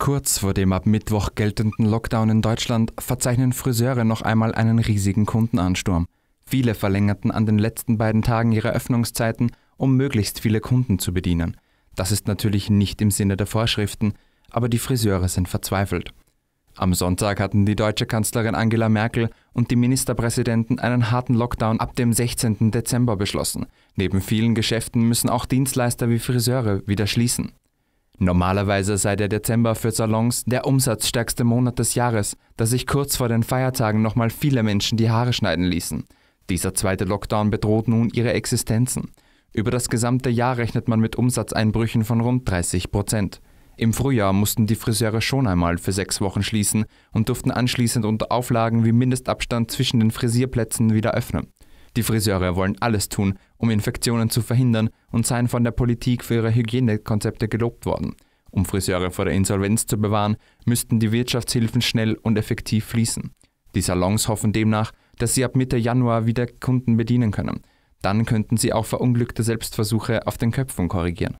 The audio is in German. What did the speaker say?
Kurz vor dem ab Mittwoch geltenden Lockdown in Deutschland verzeichnen Friseure noch einmal einen riesigen Kundenansturm. Viele verlängerten an den letzten beiden Tagen ihre Öffnungszeiten, um möglichst viele Kunden zu bedienen. Das ist natürlich nicht im Sinne der Vorschriften, aber die Friseure sind verzweifelt. Am Sonntag hatten die deutsche Kanzlerin Angela Merkel und die Ministerpräsidenten einen harten Lockdown ab dem 16. Dezember beschlossen. Neben vielen Geschäften müssen auch Dienstleister wie Friseure wieder schließen. Normalerweise sei der Dezember für Salons der umsatzstärkste Monat des Jahres, da sich kurz vor den Feiertagen nochmal viele Menschen die Haare schneiden ließen. Dieser zweite Lockdown bedroht nun ihre Existenzen. Über das gesamte Jahr rechnet man mit Umsatzeinbrüchen von rund 30 Prozent. Im Frühjahr mussten die Friseure schon einmal für sechs Wochen schließen und durften anschließend unter Auflagen wie Mindestabstand zwischen den Frisierplätzen wieder öffnen. Die Friseure wollen alles tun, um Infektionen zu verhindern und seien von der Politik für ihre Hygienekonzepte gelobt worden. Um Friseure vor der Insolvenz zu bewahren, müssten die Wirtschaftshilfen schnell und effektiv fließen. Die Salons hoffen demnach, dass sie ab Mitte Januar wieder Kunden bedienen können. Dann könnten sie auch verunglückte Selbstversuche auf den Köpfen korrigieren.